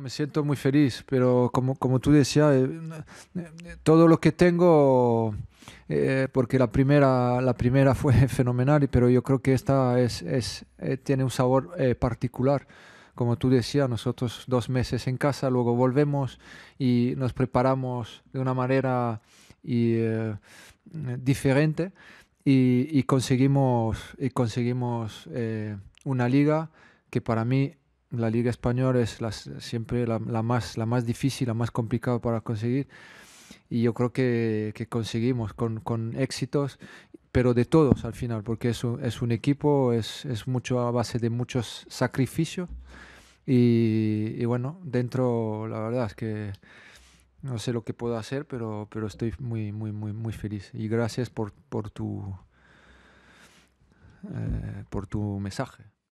me siento muy feliz, pero como, como tú decías, eh, eh, todo lo que tengo, eh, porque la primera, la primera fue fenomenal, pero yo creo que esta es, tiene un sabor particular. Como tú decías, nosotros dos meses en casa, luego volvemos y nos preparamos de una manera y, diferente y, conseguimos, y conseguimos una liga que para mí la Liga Española es siempre la, más, la más difícil, la más complicada para conseguir. Y yo creo que, conseguimos con, éxitos, pero de todos al final, porque es un, es un equipo, es, mucho a base de muchos sacrificios. Y, bueno, dentro, la verdad es que no sé lo que puedo hacer, pero, pero estoy muy, muy, muy, muy feliz. Y gracias por, tu, eh, por tu mensaje.